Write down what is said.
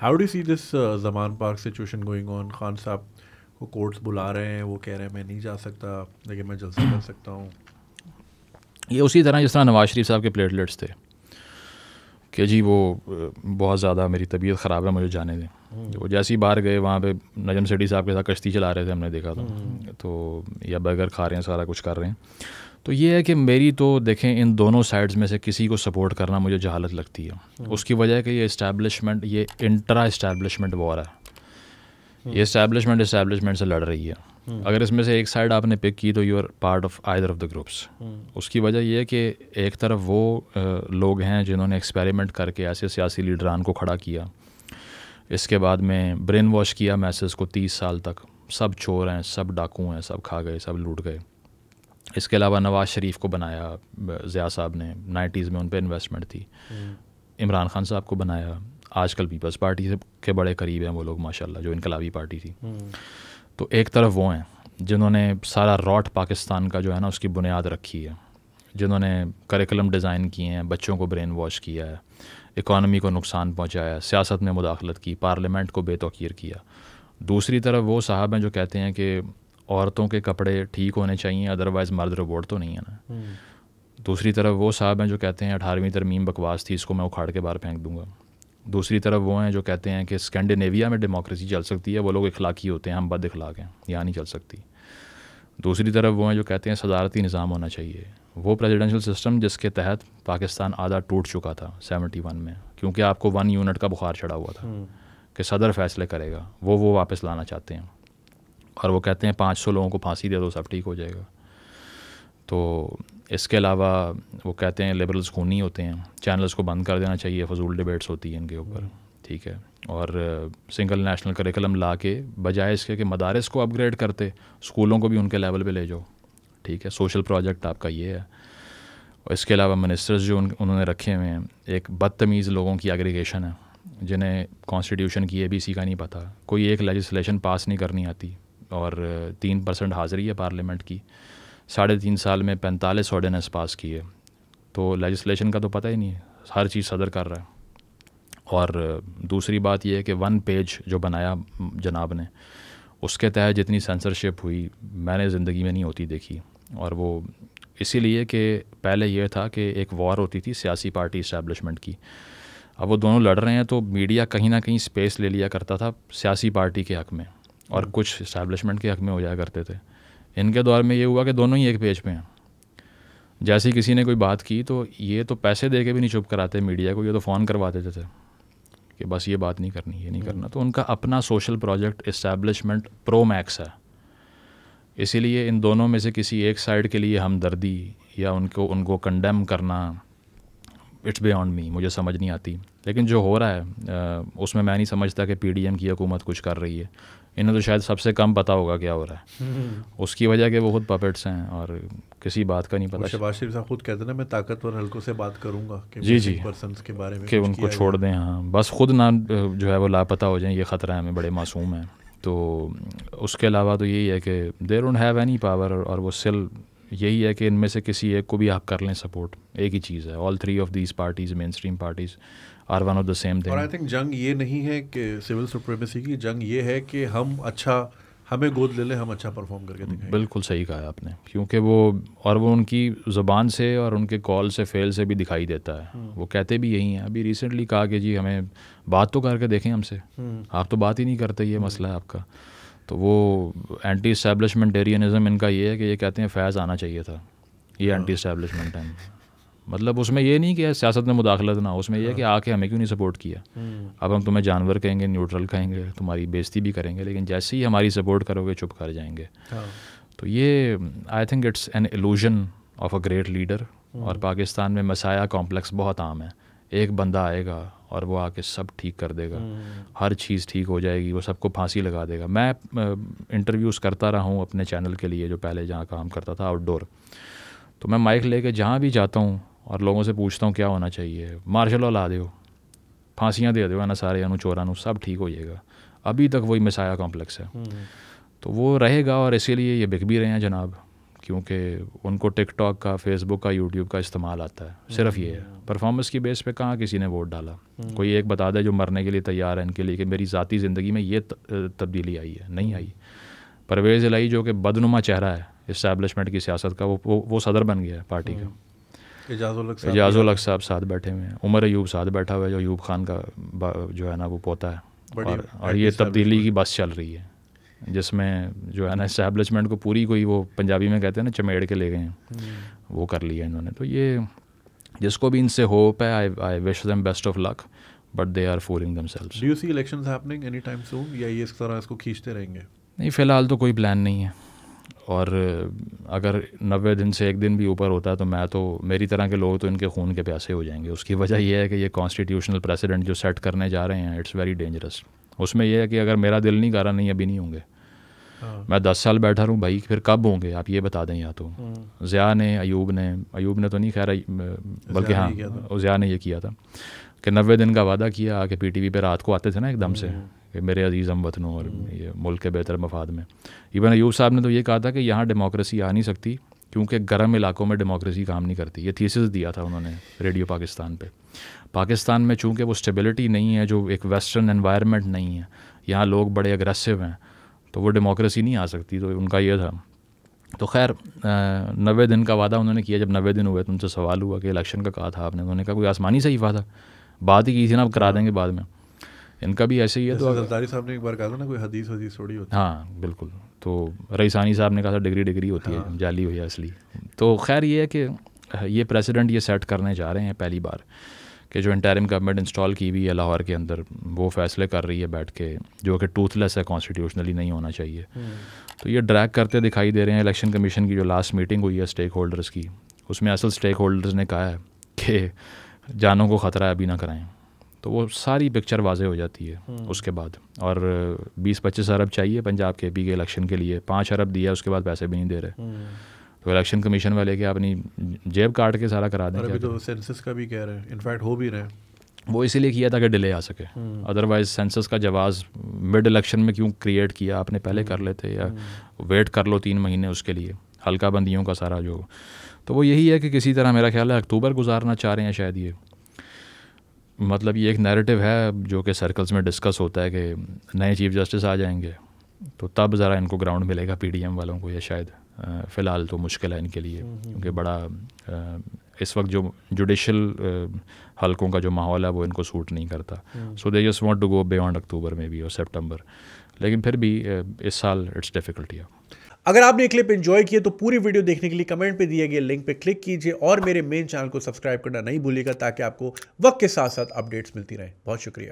How do see this Zaman park situation going on Khan साहब वो courts बुला रहे हैं वो कह रहे हैं मैं नहीं जा सकता लेकिन मैं जलसा कर सकता हूँ ये उसी तरह जिस तरह नवाज शरीफ साहब के प्लेटलेट्स थे कि जी वो बहुत ज़्यादा मेरी तबीयत ख़राब है मुझे जाने दें हम्म। वो जैसे ही बाहर गए वहाँ पे नजम सेठी साहब के साथ कश्ती चला रहे थे हमने देखा था हम्म। तो या बर्गर खा रहे हैं सारा कुछ कर रहे हैं तो ये है कि मेरी तो देखें इन दोनों साइड्स में से किसी को सपोर्ट करना मुझे जहालत लगती है हम्म। उसकी वजह है कि ये इस्टेबलिशमेंट ये इंटरा इस्टेबलिशमेंट वॉर है हम्म। ये इस्टेबलिशमेंट इस्टेबलिशमेंट से लड़ रही है हम्म। अगर इसमें से एक साइड आपने पिक की तो you are part of either of the groups उसकी वजह यह है कि एक तरफ वो लोग हैं जिन्होंने एक्सपेरिमेंट करके ऐसे सियासी लीडरान को खड़ा किया इसके बाद में ब्रेन वॉश किया मैसेज को तीस साल तक सब चोर हैं सब डाकू हैं सब खा गए सब लूट गए इसके अलावा नवाज़ शरीफ को बनाया ज़िया साहब ने नाइन्टीज़ में उन पर इन्वेस्टमेंट थी हम्म। इमरान खान साहब को बनाया आजकल पीपल्स पार्टी के बड़े करीब हैं वो लोग माशाल्लाह जो इनकलाबी पार्टी थी हम्म। तो एक तरफ वो हैं जिन्होंने सारा रॉट पाकिस्तान का जो है ना उसकी बुनियाद रखी है जिन्होंने करिकुलम डिज़ाइन किए हैं बच्चों को ब्रेन वॉश किया है इकॉनमी को नुकसान पहुँचाया सियासत में मुदाखलत की पार्लियामेंट को बेतौकीर किया दूसरी तरफ वो साहब हैं जो कहते हैं कि औरतों के कपड़े ठीक होने चाहिए अदरवाइज़ मर्द रोबोट तो नहीं है ना हम्म। दूसरी तरफ वो साहब हैं जो कहते हैं अठारहवीं तरमीम बकवास थी इसको मैं उखाड़ के बाहर फेंक दूंगा दूसरी तरफ वो हैं जो कहते हैं कि स्कैंडिनेविया में डेमोक्रेसी चल सकती है वो लोग इखलाकी होते हैं हम बद इखलाक हैं यहाँ नहीं चल सकती दूसरी तरफ वो हैं जो कहते हैं सदारती निज़ाम होना चाहिए वो प्रेजिडेंशल सिस्टम जिसके तहत पाकिस्तान आधा टूट चुका था सेवेंटी वन में क्योंकि आपको वन यूनिट का बुखार चढ़ा हुआ था हम्म। कि सदर फैसले करेगा वो वो वापस लाना चाहते हैं और वो कहते हैं पाँच सौ लोगों को फांसी दे दो सब ठीक हो जाएगा तो इसके अलावा वो कहते हैं लिबरल्स खूनी होते हैं चैनल्स को बंद कर देना चाहिए फजूल डिबेट्स होती है इनके ऊपर ठीक है और सिंगल नेशनल करिकुलम ला के बजाय इसके कि मदारस को अपग्रेड करते स्कूलों को भी उनके लेवल पे ले जाओ ठीक है सोशल प्रोजेक्ट आपका ये है और इसके अलावा मिनिस्टर्स जो उन, उन्होंने रखे हुए हैं एक बदतमीज़ लोगों की एग्रीगेशन है जिन्हें कॉन्स्टिट्यूशन की ए बी सी का नहीं पता कोई एक लेजिस्लेशन पास नहीं करनी आती और तीन परसेंट हाज़िरी है पार्लियामेंट की साढ़े तीन साल में पैंतालीस ऑर्डिनेंस पास किए तो लेजिस्लेशन का तो पता ही नहीं है हर चीज़ सदर कर रहा है और दूसरी बात यह है कि वन पेज जो बनाया जनाब ने उसके तहत जितनी सेंसरशिप हुई मैंने ज़िंदगी में नहीं होती देखी और वो इसीलिए कि पहले यह था कि एक वॉर होती थी सियासी पार्टी इस्टेब्लिशमेंट की अब वो दोनों लड़ रहे हैं तो मीडिया कहीं ना कहीं स्पेस ले लिया करता था सियासी पार्टी के हक़ में और हम्म। कुछ इस्टेब्लिशमेंट के हक में हो जाया करते थे इनके दौर में ये हुआ कि दोनों ही एक पेज पे हैं जैसे ही किसी ने कोई बात की तो ये तो पैसे दे के भी नहीं चुप कराते मीडिया को ये तो फ़ोन करवा देते थे कि बस ये बात नहीं करनी ये नहीं करना हम्म। तो उनका अपना social project establishment pro max है इसीलिए इन दोनों में से किसी एक साइड के लिए हमदर्दी या उनको उनको कंडेम करना इट्स बियॉन्ड मी मुझे समझ नहीं आती लेकिन जो हो रहा है उसमें मैं नहीं समझता कि पी की हुकूमत कुछ कर रही है इन्हें तो शायद सबसे कम पता होगा क्या हो रहा है हम्म। उसकी वजह के वो खुद पपेट्स हैं और किसी बात का नहीं पता शरीफ साहब खुद कहते ना मैं ताकतवर हल्कों से बात करूंगा कि जी जी के बारे में कि उनको छोड़ दें हाँ बस खुद ना जो है वो लापता हो जाए ये ख़तरा हमें बड़े मासूम हैं तो उसके अलावा तो यही है कि there don't have any power और वो सिल यही है कि इनमें से किसी एक को भी आप कर लें सपोर्ट एक ही चीज़ है all three of these parties mainstream parties are one of the same thing और आई थिंक जंग ये नहीं है कि सिविल सुप्रीमेसी की जंग ये है कि हम अच्छा हमें गोद ले लें हम अच्छा परफॉर्म करके दिखाएं बिल्कुल सही कहा आपने क्योंकि वो और वो उनकी ज़ुबान से और उनके कॉल से फेल से भी दिखाई देता है हम्म। वो कहते भी यही हैं अभी रिसेंटली कहा कि जी हमें बात तो करके देखें हमसे हम्म। आप तो बात ही नहीं करते ये मसला है आपका तो वो एंटी इस्टेबलिशमेंटेरियनिज़म इनका ये है कि ये कहते हैं फैज़ आना चाहिए था ये एंटी हाँ। इस्टेबलिशमेंट है मतलब उसमें ये नहीं कि सियासत में मुदाखलत ना उसमें यह है कि हाँ। आके हमें क्यों नहीं सपोर्ट किया हम्म। अब हम तुम्हें जानवर कहेंगे न्यूट्रल कहेंगे तुम्हारी बेजती भी करेंगे लेकिन जैसे ही हमारी सपोर्ट करोगे चुप कर जाएंगे हाँ। तो ये I think it's an illusion of a great leader और पाकिस्तान में मसाया कॉम्प्लेक्स बहुत आम है एक बंदा आएगा और वो आके सब ठीक कर देगा हम्म। हर चीज़ ठीक हो जाएगी वो सबको फांसी लगा देगा मैं इंटरव्यूज़ करता रहा हूँ अपने चैनल के लिए जो पहले जहाँ काम करता था आउटडोर तो मैं माइक लेके जहाँ भी जाता हूँ और लोगों से पूछता हूँ क्या होना चाहिए मार्शल ला दो फांसियाँ दे दो है ना सारे चोरा सब ठीक हो जाएगा अभी तक वही मिसाया कॉम्प्लेक्स है तो वो रहेगा और इसीलिए ये बिक भी रहे हैं जनाब क्योंकि उनको टिकटॉक का फेसबुक का यूट्यूब का इस्तेमाल आता है सिर्फ ये है परफॉर्मेंस की बेस पे कहाँ किसी ने वोट डाला कोई एक बता दे जो मरने के लिए तैयार है इनके लिए कि मेरी ज़ाती ज़िंदगी में ये तब्दीली आई है नहीं आई परवेज़ लाई जो कि बदनुमा चेहरा है इस्टेबलिशमेंट की सियासत का वो, वो सदर बन गया है पार्टी का एजाज़ुल साहब साथ बैठे हुए हैं उमर अयूब साथ बैठा हुआ है जो अयूब खान का जो है ना वो पोता है और, और ये तब्दीली की बस चल रही है जिसमें जो है ना इस्टेबलिशमेंट को पूरी कोई वो पंजाबी में कहते हैं ना चमेड़ के ले गए हैं हम्म। वो कर लिया इन्होंने तो ये जिसको भी इनसे होप है I I wish them best of luck but they are forcing them do you see elections happening any time soon या ये इस तरह इसको खींचते रहेंगे नहीं फ़िलहाल तो कोई प्लान नहीं है और अगर नबे दिन से एक दिन भी ऊपर होता है तो मैं तो मेरी तरह के लोग तो इनके खून के प्यासे हो जाएंगे उसकी वजह यह है कि ये कॉन्स्टिट्यूशनल प्रेसिडेंट जो सेट करने जा रहे हैं इट्स वेरी डेंजरस उसमें यह है कि अगर मेरा दिल नहीं करा नहीं अभी नहीं होंगे हाँ। मैं दस साल बैठा रहूँ भाई फिर कब होंगे आप ये बता दें या तो हाँ। ज़िया ने अयूब ने अयूब ने तो नहीं खैर बल्कि हाँ ज़िया ने ये किया था कि नबे दिन का वादा किया आके वी पर रात को आते थे ना एकदम से हम्म। कि मेरे अजीज़ हम वतनों और हम्म। ये मुल्क के बेहतर मफाद में इवन अयूब साहब ने तो ये कहा था कि यहाँ डेमोक्रेसी आ नहीं सकती क्योंकि गर्म इलाकों में डेमोक्रेसी काम नहीं करती ये थीसिस दिया था उन्होंने रेडियो पाकिस्तान पे पाकिस्तान में चूंकि वो स्टेबिलिटी नहीं है जो एक वेस्टर्न एनवायरनमेंट नहीं है यहाँ लोग बड़े अग्रेसिव हैं तो वो डेमोक्रेसी नहीं आ सकती तो उनका ये था तो खैर नवे दिन का वादा उन्होंने किया जब नबे दिन हुए तो उनसे सवाल हुआ कि इलेक्शन का कहा था आपने उन्होंने कहा कोई आसमानी सही वादा बात ही की थी ना आप करा हाँ। देंगे बाद में इनका भी ऐसे ही है तो जरदारी साहब ने एक बार कहा था ना कोई हदीस हदीस थोड़ी होती हाँ बिल्कुल तो रईसानी साहब ने कहा था डिग्री डिग्री होती हाँ। है जाली हुई है असली तो खैर ये है कि ये प्रेसिडेंट ये सेट करने जा रहे हैं पहली बार कि जो इंटरम गवर्नमेंट इंस्टॉल की हुई है लाहौर के अंदर वो फैसले कर रही है बैठ के जो कि टूथलेस है कॉन्स्टिट्यूशनली नहीं होना चाहिए हम्म। तो ये ड्रैग करते दिखाई दे रहे हैं इलेक्शन कमीशन की जो लास्ट मीटिंग हुई है स्टेक होल्डर्स की उसमें असल स्टेक होल्डर्स ने कहा है कि जानों को ख़तरा अभी ना कराएं तो वो सारी पिक्चर वाजे हो जाती है हम्म। उसके बाद और 20-25 अरब चाहिए पंजाब के पी के इलेक्शन के लिए पाँच अरब दिया उसके बाद पैसे भी नहीं दे रहे हम्म। तो इलेक्शन कमीशन वाले के अपनी जेब काट के सारा करा दें तो सेंसस का भी कह रहे हैं इनफैक्ट हो भी रहे वो इसीलिए किया था कि डिले आ सके अदरवाइज हम्म। सेंसस का जवाब मिड इलेक्शन में क्यों क्रिएट किया आपने पहले कर लेते या वेट कर लो तीन महीने उसके लिए हल्का बंदियों का सारा जो तो वो यही है कि किसी तरह मेरा ख्याल है अक्टूबर गुजारना चाह रहे हैं शायद ये मतलब ये एक नैरेटिव है जो कि सर्कल्स में डिस्कस होता है कि नए चीफ जस्टिस आ जाएंगे तो तब ज़रा इनको ग्राउंड मिलेगा पीडीएम वालों को या शायद फ़िलहाल तो मुश्किल है इनके लिए हम्म, हम्म। क्योंकि बड़ा आ, इस वक्त जो जुडिशल हलकों का जो माहौल है वो इनको सूट नहीं करता so they just want to go beyond October में भी और सितंबर लेकिन फिर भी इस साल इट्स डिफ़िकल्टी अगर आपने क्लिप एंजॉय किया तो पूरी वीडियो देखने के लिए कमेंट पर दिए गए लिंक पर क्लिक कीजिए और मेरे मेन चैनल को सब्सक्राइब करना नहीं भूलिएगा ताकि आपको वक्त के साथ साथ अपडेट्स मिलती रहे बहुत शुक्रिया